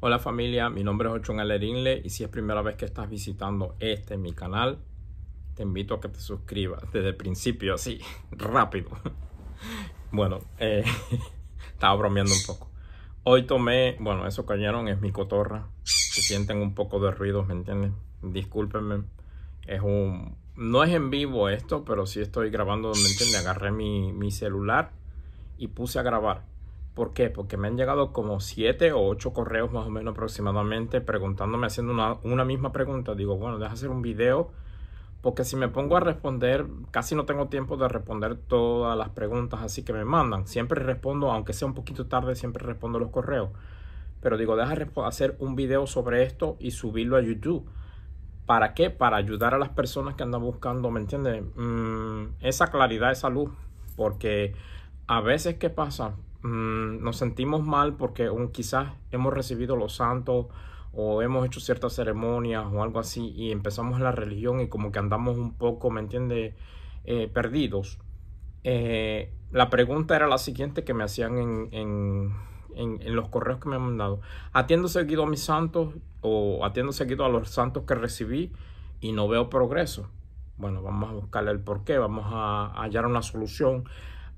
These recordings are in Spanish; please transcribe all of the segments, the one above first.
Hola familia, mi nombre es Ocho Alerinle y si es primera vez que estás visitando este mi canal, te invito a que te suscribas desde el principio, así, rápido. Bueno, eh, estaba bromeando un poco. Hoy tomé, bueno, eso cayeron es mi cotorra. Se sienten un poco de ruidos, ¿me entienden? Discúlpenme. Es un... No es en vivo esto, pero sí estoy grabando, ¿me entienden? Agarré mi celular y puse a grabar. ¿Por qué? Porque me han llegado como siete o ocho correos más o menos aproximadamente preguntándome, haciendo una, misma pregunta. Digo, bueno, deja hacer un video porque si me pongo a responder, casi no tengo tiempo de responder todas las preguntas así que me mandan. Siempre respondo, aunque sea un poquito tarde, siempre respondo los correos. Pero digo, deja hacer un video sobre esto y subirlo a YouTube. ¿Para qué? Para ayudar a las personas que andan buscando, ¿me entienden? Mm, esa claridad, esa luz. Porque a veces, ¿qué pasa? Mm, nos sentimos mal porque un, quizás hemos recibido los santos o hemos hecho ciertas ceremonias o algo así y empezamos la religión y como que andamos un poco, ¿me entiende? Eh, perdidos. Eh, la pregunta era la siguiente que me hacían en, los correos que me han mandado. Atiendo seguido a mis santos o atiendo seguido a los santos que recibí y no veo progreso. Bueno, vamos a buscarle el porqué, vamos a hallar una solución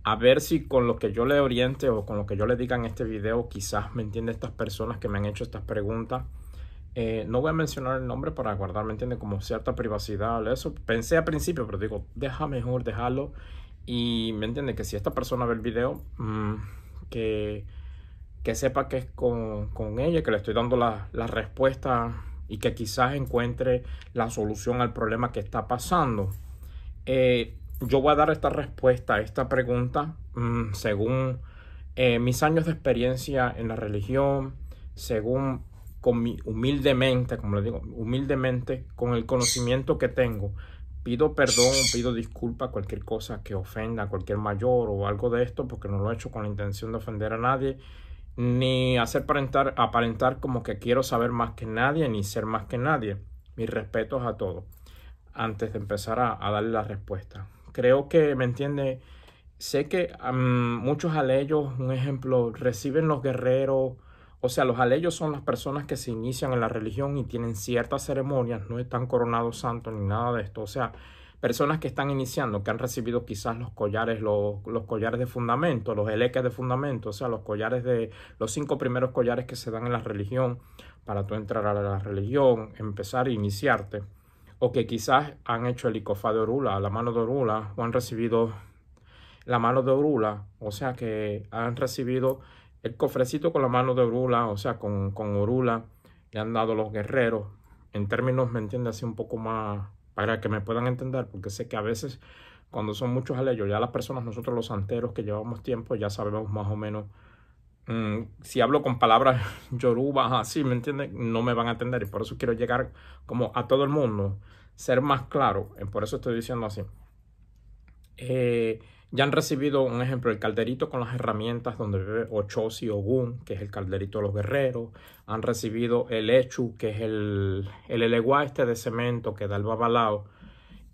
a ver si con lo que yo le oriente o con lo que yo le diga en este video, quizás me entiende estas personas que me han hecho estas preguntas. Eh, no voy a mencionar el nombre para guardar, ¿me entiende? Como cierta privacidad, eso pensé al principio, pero digo, deja mejor, dejarlo Y me entiende que si esta persona ve el video, mm, que, que sepa que es con, ella, que le estoy dando la, la respuesta y que quizás encuentre la solución al problema que está pasando. Eh, yo voy a dar esta respuesta a esta pregunta mm, según eh, mis años de experiencia en la religión, según con mi, humildemente, como le digo, humildemente, con el conocimiento que tengo. Pido perdón, pido disculpa cualquier cosa que ofenda a cualquier mayor o algo de esto, porque no lo he hecho con la intención de ofender a nadie, ni hacer aparentar, como que quiero saber más que nadie, ni ser más que nadie. Mis respetos a todos, antes de empezar a, a darle la respuesta. Creo que, ¿me entiende? Sé que muchos aleyos, un ejemplo, reciben los guerreros, o sea, los aleyos son las personas que se inician en la religión y tienen ciertas ceremonias, no están coronados santos ni nada de esto. O sea, personas que están iniciando, que han recibido quizás los collares, los, los collares de fundamento, los eleques de fundamento, o sea, los collares de los cinco primeros collares que se dan en la religión para tú entrar a la religión, empezar e iniciarte o que quizás han hecho el icofá de Orula, la mano de Orula, o han recibido la mano de Orula, o sea que han recibido el cofrecito con la mano de Orula, o sea, con, con Orula, le han dado los guerreros, en términos, me entiende, así un poco más, para que me puedan entender, porque sé que a veces cuando son muchos ellos, ya las personas, nosotros los santeros que llevamos tiempo, ya sabemos más o menos Mm, si hablo con palabras yorubas así, ¿me entiendes? No me van a entender y por eso quiero llegar como a todo el mundo, ser más claro, eh, por eso estoy diciendo así. Eh, ya han recibido un ejemplo, el calderito con las herramientas donde vive Ochosi Ogun, que es el calderito de los guerreros. Han recibido el Echu, que es el, el este de cemento que da el babalao.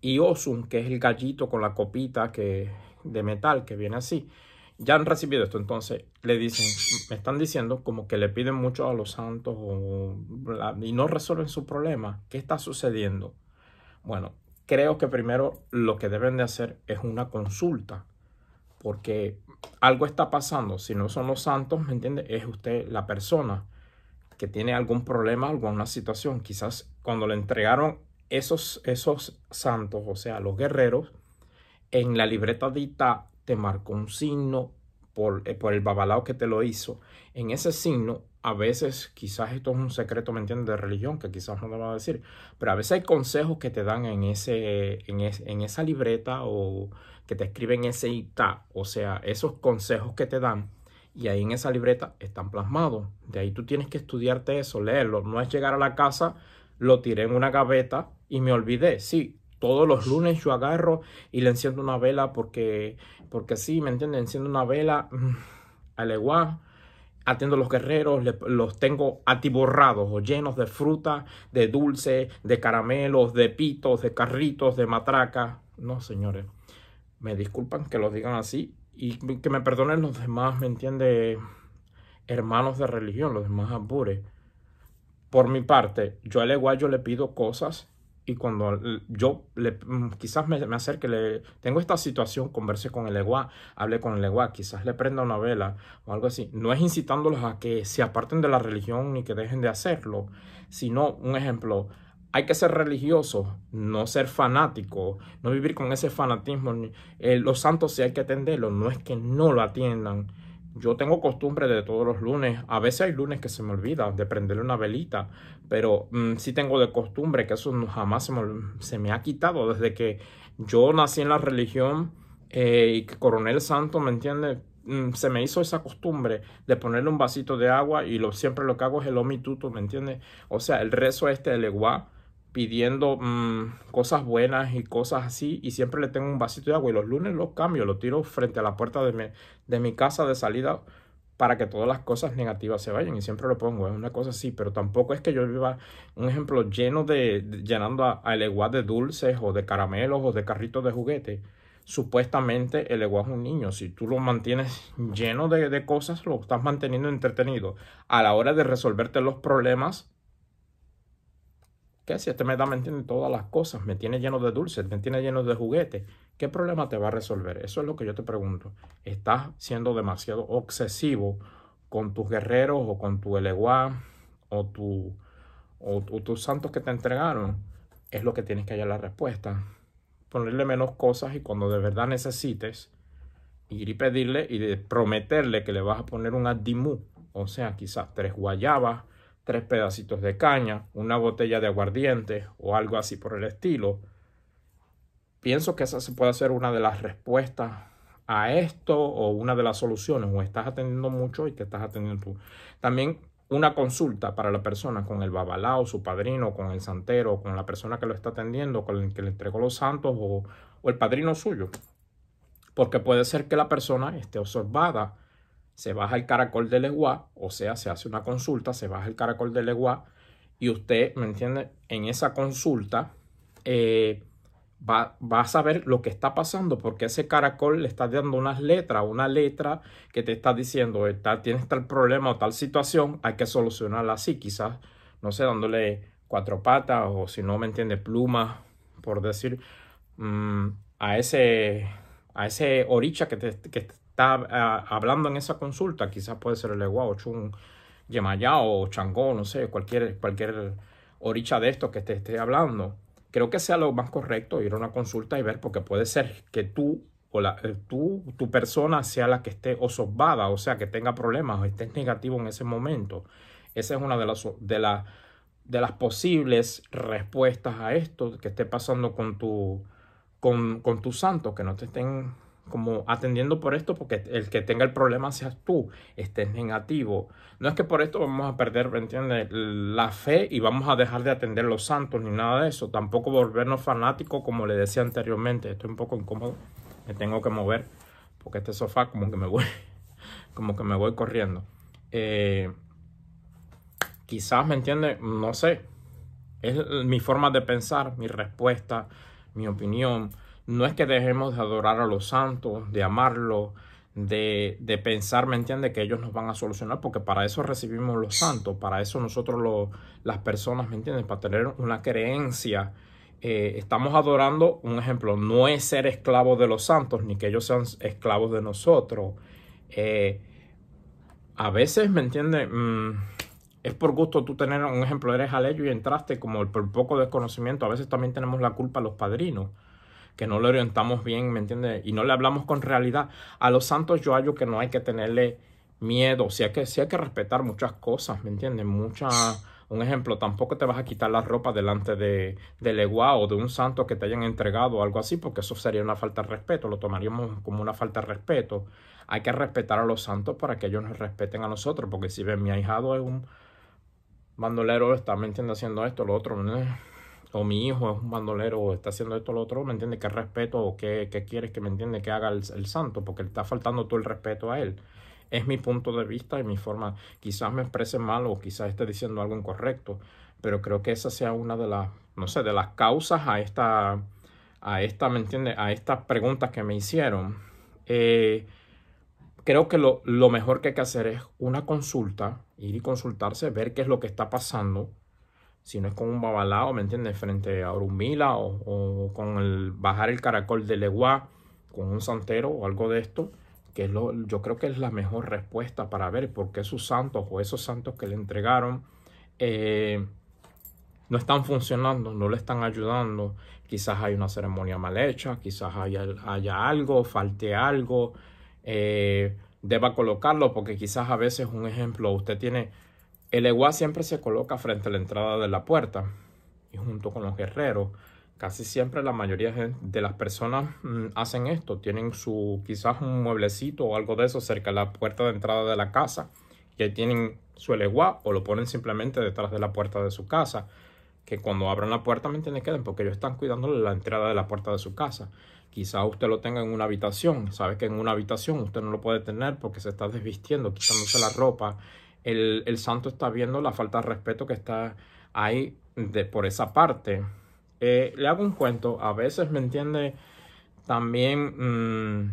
Y Osun, que es el gallito con la copita que, de metal que viene así ya han recibido esto, entonces le dicen, me están diciendo como que le piden mucho a los santos y no resuelven su problema. ¿Qué está sucediendo? Bueno, creo que primero lo que deben de hacer es una consulta, porque algo está pasando. Si no son los santos, ¿me entiende? Es usted la persona que tiene algún problema, alguna situación. Quizás cuando le entregaron esos, esos santos, o sea, los guerreros, en la libreta dicta te marcó un signo eh, por, el babalao que te lo hizo. En ese signo, a veces, quizás esto es un secreto, ¿me entiendes?, de religión, que quizás no te va a decir, pero a veces hay consejos que te dan en, ese, en, esa libreta o que te escriben ese Ita. o sea, esos consejos que te dan, y ahí en esa libreta están plasmados. De ahí tú tienes que estudiarte eso, leerlo. No es llegar a la casa, lo tiré en una gaveta y me olvidé. Sí, todos los lunes yo agarro y le enciendo una vela porque, porque sí, ¿me entienden? Enciendo una vela mm, al igual. Atiendo a los guerreros, los tengo atiborrados o llenos de fruta, de dulce, de caramelos, de pitos, de carritos, de matraca. No, señores, me disculpan que lo digan así y que me perdonen los demás, ¿me entiende? Hermanos de religión, los demás ambures. Por mi parte, yo al igual yo le pido cosas y cuando yo le, mm, quizás me, acerque, le, tengo esta situación, conversé con el Eguá, hablé con el Eguá, quizás le prenda una vela o algo así. No es incitándolos a que se aparten de la religión ni que dejen de hacerlo, sino un ejemplo. Hay que ser religioso, no ser fanático, no vivir con ese fanatismo. Eh, los santos sí hay que atenderlos, no es que no lo atiendan. Yo tengo costumbre de todos los lunes, a veces hay lunes que se me olvida de prenderle una velita, pero mm, sí tengo de costumbre que eso jamás se me, ha quitado desde que yo nací en la religión eh, y que Coronel Santo, ¿me entiende? Mm, se me hizo esa costumbre de ponerle un vasito de agua y lo, siempre lo que hago es el omituto, ¿me entiende? O sea, el rezo este de Eguá pidiendo mm, cosas buenas y cosas así y siempre le tengo un vasito de agua y los lunes lo cambio, lo tiro frente a la puerta de de mi casa de salida para que todas las cosas negativas se vayan. Y siempre lo pongo, es una cosa así, pero tampoco es que yo viva un ejemplo lleno de, llenando a, de dulces o de caramelos o de carritos de juguete. Supuestamente el EWA es un niño. Si tú lo mantienes lleno de, cosas, lo estás manteniendo entretenido. A la hora de resolverte los problemas, ¿qué si este me da, me todas las cosas? Me tiene lleno de dulces, me tiene lleno de juguetes ¿Qué problema te va a resolver? Eso es lo que yo te pregunto. ¿Estás siendo demasiado obsesivo con tus guerreros o con tu eleguá o, tu, tus santos que te entregaron? Es lo que tienes que hallar la respuesta. Ponerle menos cosas y cuando de verdad necesites, ir y pedirle y prometerle que le vas a poner un adimú, o sea, quizás tres guayabas, tres pedacitos de caña, una botella de aguardiente o algo así por el estilo pienso que esa se puede ser una de las respuestas a esto o una de las soluciones, o estás atendiendo mucho y te estás atendiendo tú. También una consulta para la persona con el babalao, su padrino, con el santero, con la persona que lo está atendiendo, con el que le entregó los santos o, el padrino suyo. Porque puede ser que la persona esté observada, se baja el caracol del leguá, o sea, se hace una consulta, se baja el caracol del leguá y usted, ¿me entiende? En esa consulta, eh, Va, a ver lo que está pasando porque ese caracol le está dando unas letras, una letra que te está diciendo, está, eh, tienes tal problema o tal situación, hay que solucionarla así, quizás, no sé, dándole cuatro patas o si no me entiende, plumas, por decir, mm, a ese a ese oricha que te, que está ah, hablando en esa consulta, quizás puede ser el Ewa o Chun Yemayá o Changó, no sé, cualquier, cualquier oricha de estos que te esté hablando creo que sea lo más correcto ir a una consulta y ver, porque puede ser que tú o la, eh, tú, tu persona sea la que esté osobada, o sea, que tenga problemas o estés negativo en ese momento. Esa es una de las, de, de las posibles respuestas a esto que esté pasando con tu, con, con tu santo, que no te estén como atendiendo por esto, porque el que tenga el problema seas tú, estés negativo. No es que por esto vamos a perder, ¿entiendes? La fe y vamos a dejar de atender los santos ni nada de eso. Tampoco volvernos fanáticos, como le decía anteriormente. Estoy un poco incómodo, me tengo que mover, porque este sofá como que me voy, como que me voy corriendo. Eh, quizás, ¿me entiendes? No sé. Es mi forma de pensar, mi respuesta, mi opinión no es que dejemos de adorar a los santos, de amarlos, de, pensar, ¿me entiende? Que ellos nos van a solucionar, porque para eso recibimos los santos, para eso nosotros las personas, ¿me entiendes, Para tener una creencia. Eh, estamos adorando, un ejemplo, no es ser esclavos de los santos, ni que ellos sean esclavos de nosotros. Eh, a veces, ¿me entiende? Mm, es por gusto tú tener, un ejemplo, eres alejo y entraste como por poco desconocimiento. A veces también tenemos la culpa los padrinos que no le orientamos bien, ¿me entiendes? Y no le hablamos con realidad. A los santos yo hallo que no hay que tenerle miedo, sí hay que, sí hay que respetar muchas cosas, ¿me entiendes? Mucha Un ejemplo, tampoco te vas a quitar la ropa delante de, de Leguá o de un santo que te hayan entregado o algo así, porque eso sería una falta de respeto, lo tomaríamos como una falta de respeto. Hay que respetar a los santos para que ellos nos respeten a nosotros, porque si ven, mi ahijado es un bandolero, está, ¿me entiendes? Haciendo esto, lo otro, ¿no? o mi hijo es un bandolero o está haciendo esto o lo otro, ¿me entiende ¿Qué respeto o qué, qué quieres que me entiende que haga el, santo? Porque le está faltando todo el respeto a él. Es mi punto de vista y mi forma. Quizás me exprese mal o quizás esté diciendo algo incorrecto, pero creo que esa sea una de las, no sé, de las causas a esta, a esta, ¿me entiende, A estas preguntas que me hicieron. Eh, creo que lo, lo mejor que hay que hacer es una consulta, ir y consultarse, ver qué es lo que está pasando, si no es con un babalao, ¿me entiendes? Frente a Orumila o, o, con el bajar el caracol de Leguá, con un santero o algo de esto, que lo, yo creo que es la mejor respuesta para ver por qué sus santos o esos santos que le entregaron eh, no están funcionando, no le están ayudando. Quizás hay una ceremonia mal hecha, quizás haya, algo, falte algo. Eh, deba colocarlo porque quizás a veces un ejemplo, usted tiene el eguá siempre se coloca frente a la entrada de la puerta y junto con los guerreros. Casi siempre la mayoría de las personas mm, hacen esto, tienen su quizás un mueblecito o algo de eso cerca de la puerta de entrada de la casa y ahí tienen su eleguá o lo ponen simplemente detrás de la puerta de su casa que cuando abran la puerta, ¿me que Queden porque ellos están cuidando la entrada de la puerta de su casa. Quizás usted lo tenga en una habitación. Sabe que en una habitación usted no lo puede tener porque se está desvistiendo, quitándose la ropa el, santo está viendo la falta de respeto que está ahí de, por esa parte. Eh, le hago un cuento, a veces me entiende también... Mm,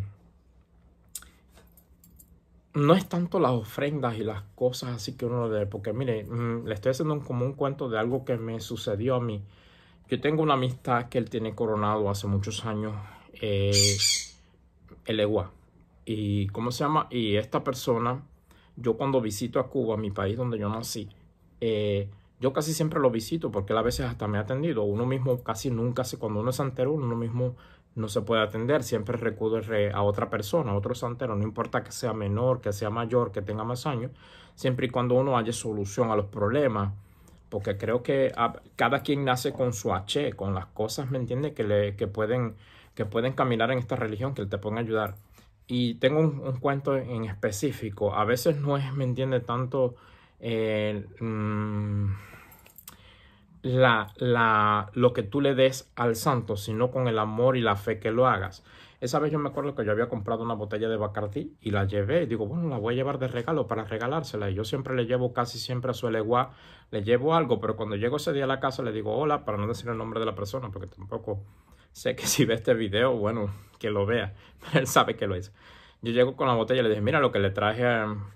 no es tanto las ofrendas y las cosas así que uno debe, porque mire, mm, le estoy haciendo como un cuento de algo que me sucedió a mí. Yo tengo una amistad que él tiene coronado hace muchos años, eh, el EWA. ¿Y cómo se llama? Y esta persona yo cuando visito a Cuba, mi país donde yo nací, eh, yo casi siempre lo visito porque a veces hasta me ha atendido. Uno mismo casi nunca se, cuando uno es santero, uno mismo no se puede atender. Siempre recurre a otra persona, a otro santero, no importa que sea menor, que sea mayor, que tenga más años, siempre y cuando uno haya solución a los problemas. Porque creo que ah, cada quien nace con su H, con las cosas, ¿me entiende? Que, le, que, pueden, que pueden caminar en esta religión, que te pueden ayudar y tengo un, cuento en específico. A veces no es, me entiende, tanto mm, la, la, lo que tú le des al santo, sino con el amor y la fe que lo hagas. Esa vez yo me acuerdo que yo había comprado una botella de Bacardi y la llevé. Y digo, bueno, la voy a llevar de regalo para regalársela. Y yo siempre le llevo, casi siempre a su eleguá, le llevo algo. Pero cuando llego ese día a la casa, le digo hola para no decir el nombre de la persona, porque tampoco sé que si ve este video, bueno, que lo vea. Él sabe que lo hizo. Yo llego con la botella y le dije, mira lo que le traje.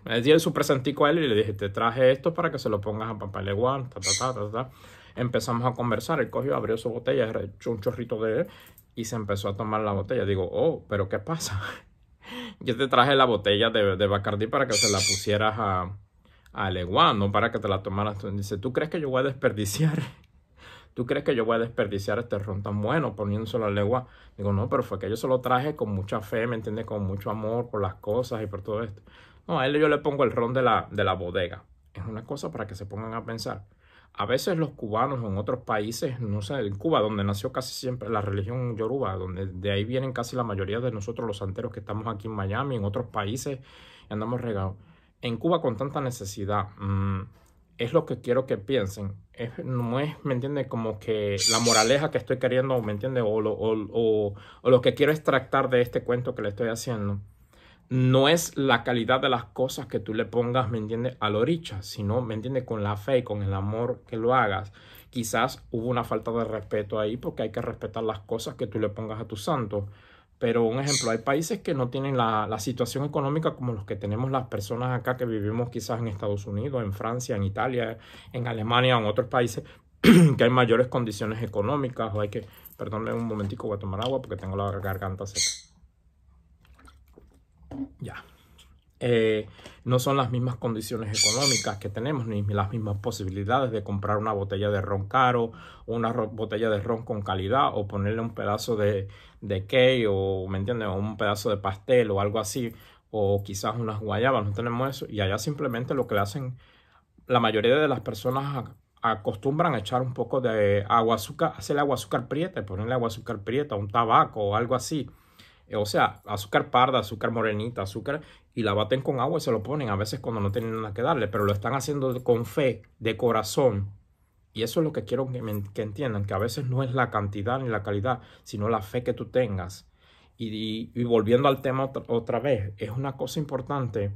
Le di su presentico a él y le dije, te traje esto para que se lo pongas a papá Leguán, Empezamos a conversar. Él cogió, abrió su botella, echó un chorrito de él y se empezó a tomar la botella. Digo, oh, pero ¿qué pasa? Yo te traje la botella de, de Bacardi para que se la pusieras a, a Leguán, no para que te la tomaras tú. Dice, ¿tú crees que yo voy a desperdiciar ¿tú crees que yo voy a desperdiciar este ron tan bueno poniéndose la legua? Digo, no, pero fue que yo se lo traje con mucha fe, ¿me entiendes? Con mucho amor por las cosas y por todo esto. No, a él yo le pongo el ron de la, de la bodega. Es una cosa para que se pongan a pensar. A veces los cubanos en otros países, no sé, en Cuba, donde nació casi siempre la religión yoruba, donde de ahí vienen casi la mayoría de nosotros los santeros que estamos aquí en Miami, en otros países, andamos regados. En Cuba con tanta necesidad, mm, es lo que quiero que piensen. no es, ¿me entiende Como que la moraleja que estoy queriendo, ¿me entiende O lo, o, lo que quiero extractar de este cuento que le estoy haciendo. No es la calidad de las cosas que tú le pongas, ¿me entiende A Loricha, sino, ¿me entiende Con la fe y con el amor que lo hagas. Quizás hubo una falta de respeto ahí porque hay que respetar las cosas que tú le pongas a tu santo. Pero un ejemplo, hay países que no tienen la, situación económica como los que tenemos las personas acá que vivimos quizás en Estados Unidos, en Francia, en Italia, en Alemania o en otros países, que hay mayores condiciones económicas o hay que... Perdónme un momentico, voy a tomar agua porque tengo la garganta seca. Ya eh, no son las mismas condiciones económicas que tenemos, ni las mismas posibilidades de comprar una botella de ron caro, una botella de ron con calidad, o ponerle un pedazo de, de cake, o me entiendes, un pedazo de pastel, o algo así, o quizás unas guayabas, no tenemos eso. Y allá simplemente lo que le hacen, la mayoría de las personas acostumbran a echar un poco de agua azúcar, hacerle agua azúcar prieta, ponerle agua azúcar prieta, un tabaco o algo así eh, o sea, azúcar parda, azúcar morenita, azúcar, y la baten con agua y se lo ponen a veces cuando no tienen nada que darle, pero lo están haciendo con fe, de corazón. Y eso es lo que quiero que, entiendan, que a veces no es la cantidad ni la calidad, sino la fe que tú tengas. Y, volviendo al tema otra vez, es una cosa importante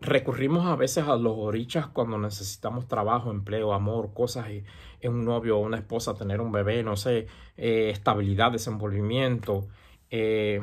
recurrimos a veces a los orichas cuando necesitamos trabajo, empleo, amor, cosas, eh, en un novio, o una esposa, tener un bebé, no sé, eh, estabilidad, desenvolvimiento. Eh,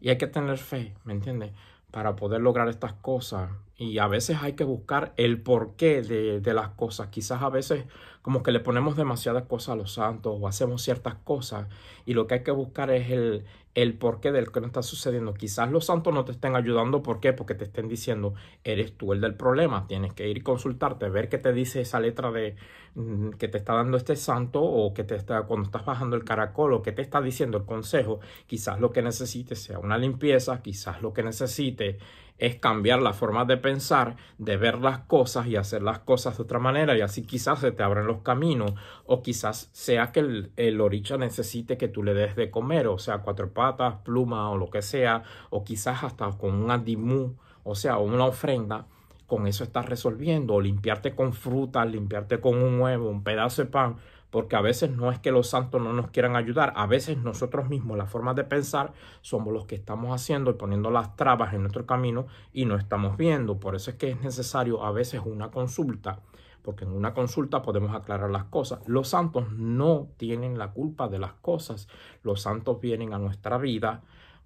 y hay que tener fe, ¿me entiendes? Para poder lograr estas cosas. Y a veces hay que buscar el porqué de, de las cosas. Quizás a veces como que le ponemos demasiadas cosas a los santos o hacemos ciertas cosas. Y lo que hay que buscar es el, el porqué del que no está sucediendo. Quizás los santos no te estén ayudando. ¿Por qué? Porque te estén diciendo, eres tú el del problema. Tienes que ir y consultarte, ver qué te dice esa letra de mm, que te está dando este santo o que te está cuando estás bajando el caracol o qué te está diciendo el consejo. Quizás lo que necesites sea una limpieza, quizás lo que necesite es cambiar la forma de pensar, de ver las cosas y hacer las cosas de otra manera y así quizás se te abren los caminos o quizás sea que el, oricha necesite que tú le des de comer, o sea, cuatro patas, pluma o lo que sea, o quizás hasta con un adimú, o sea, una ofrenda con eso estás resolviendo, o limpiarte con fruta, limpiarte con un huevo, un pedazo de pan, porque a veces no es que los santos no nos quieran ayudar, a veces nosotros mismos, las formas de pensar, somos los que estamos haciendo y poniendo las trabas en nuestro camino y no estamos viendo. Por eso es que es necesario a veces una consulta, porque en una consulta podemos aclarar las cosas. Los santos no tienen la culpa de las cosas, los santos vienen a nuestra vida.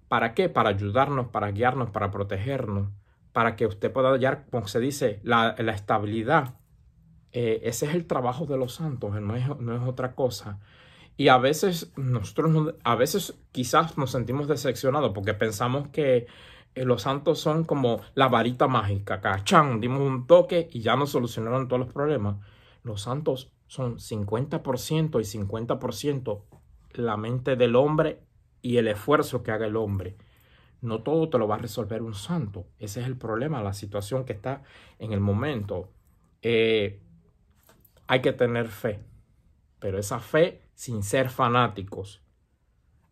¿Para qué? Para ayudarnos, para guiarnos, para protegernos, para que usted pueda hallar, como se dice, la, la estabilidad eh, ese es el trabajo de los santos, eh, no es, otra cosa. Y a veces nosotros, a veces quizás nos sentimos decepcionados porque pensamos que eh, los santos son como la varita mágica, cachán, dimos un toque y ya nos solucionaron todos los problemas. Los santos son 50% y 50% la mente del hombre y el esfuerzo que haga el hombre. No todo te lo va a resolver un santo. Ese es el problema, la situación que está en el momento. Eh, hay que tener fe, pero esa fe sin ser fanáticos.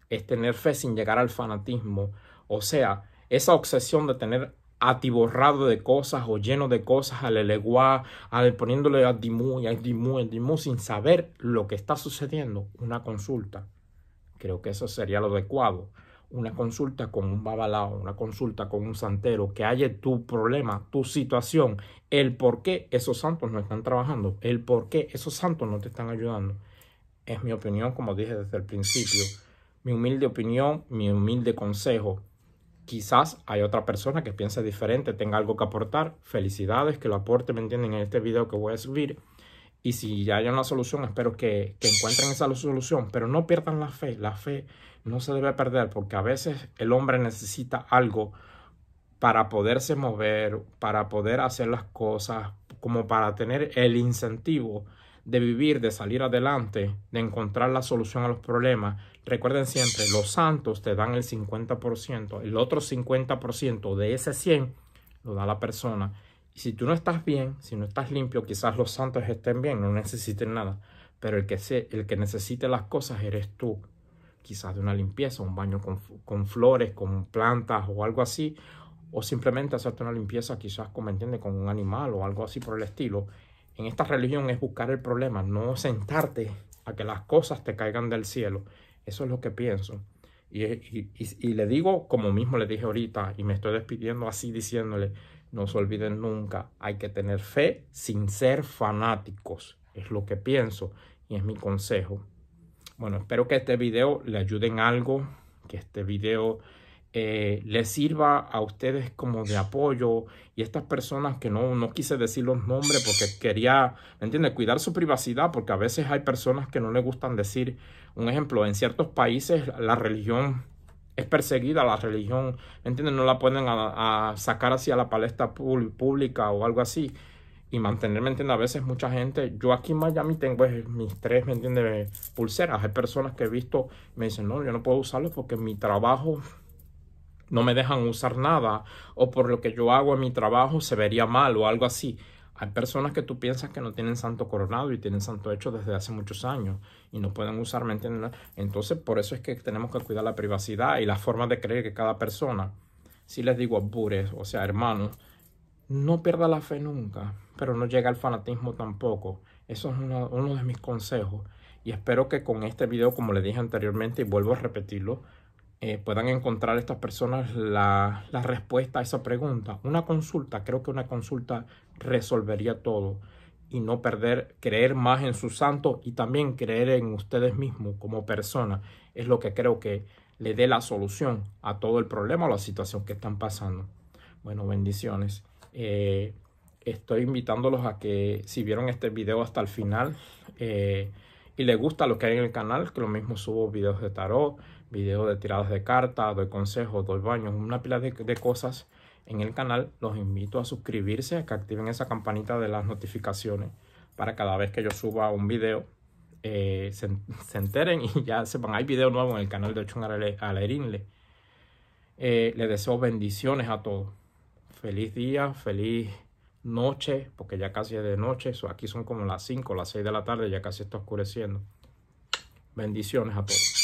Es tener fe sin llegar al fanatismo. O sea, esa obsesión de tener atiborrado de cosas o lleno de cosas al eleguá, al poniéndole a dimu y al y al dimu sin saber lo que está sucediendo, una consulta. Creo que eso sería lo adecuado una consulta con un babalao, una consulta con un santero, que halle tu problema, tu situación, el por qué esos santos no están trabajando, el por qué esos santos no te están ayudando. Es mi opinión, como dije desde el principio, mi humilde opinión, mi humilde consejo. Quizás hay otra persona que piensa diferente, tenga algo que aportar. Felicidades que lo aporte, me entienden, en este video que voy a subir. Y si ya hay una solución, espero que, que, encuentren esa solución, pero no pierdan la fe. La fe no se debe perder porque a veces el hombre necesita algo para poderse mover, para poder hacer las cosas, como para tener el incentivo de vivir, de salir adelante, de encontrar la solución a los problemas. Recuerden siempre, los santos te dan el 50%, el otro 50% de ese 100 lo da la persona si tú no estás bien, si no estás limpio, quizás los santos estén bien, no necesiten nada. Pero el que, se, el que necesite las cosas eres tú. Quizás de una limpieza, un baño con, con flores, con plantas o algo así. O simplemente hacerte una limpieza quizás, como entiende, con un animal o algo así por el estilo. En esta religión es buscar el problema, no sentarte a que las cosas te caigan del cielo. Eso es lo que pienso. Y, y, y, y le digo como mismo le dije ahorita y me estoy despidiendo así diciéndole no se olviden nunca, hay que tener fe sin ser fanáticos. Es lo que pienso y es mi consejo. Bueno, espero que este video le ayude en algo, que este video eh, les sirva a ustedes como de apoyo y estas personas que no, no quise decir los nombres porque quería, ¿me entiendes? Cuidar su privacidad porque a veces hay personas que no le gustan decir, un ejemplo, en ciertos países la religión es perseguida la religión, ¿entiendes? No la pueden a, a sacar hacia la palestra pública o algo así. Y mantenerme, ¿me entiendes? A veces mucha gente, yo aquí en Miami tengo eh, mis tres, ¿me entiendes? Pulseras. Hay personas que he visto, me dicen, no, yo no puedo usarlo porque mi trabajo no me dejan usar nada o por lo que yo hago en mi trabajo se vería mal o algo así. Hay personas que tú piensas que no tienen santo coronado y tienen santo hecho desde hace muchos años y no pueden usar, ¿me Entonces, por eso es que tenemos que cuidar la privacidad y la forma de creer que cada persona, si les digo abures, o sea, hermanos, no pierda la fe nunca, pero no llega al fanatismo tampoco. Eso es uno, uno de mis consejos. Y espero que con este video, como le dije anteriormente y vuelvo a repetirlo, eh, puedan encontrar estas personas la, respuesta a esa pregunta. Una consulta, creo que una consulta resolvería todo y no perder, creer más en su santo y también creer en ustedes mismos como personas es lo que creo que le dé la solución a todo el problema o la situación que están pasando. Bueno, bendiciones. Eh, estoy invitándolos a que si vieron este video hasta el final eh, y les gusta lo que hay en el canal, que lo mismo subo videos de tarot, video de tiradas de cartas, doy consejos, doy baños, una pila de, cosas en el canal. Los invito a suscribirse, a que activen esa campanita de las notificaciones para cada vez que yo suba un video eh, se, enteren y ya sepan, hay video nuevo en el canal de Ochun Alerinle. Eh, les deseo bendiciones a todos. Feliz día, feliz noche, porque ya casi es de noche. Aquí son como las 5, o las 6 de la tarde, ya casi está oscureciendo. Bendiciones a todos.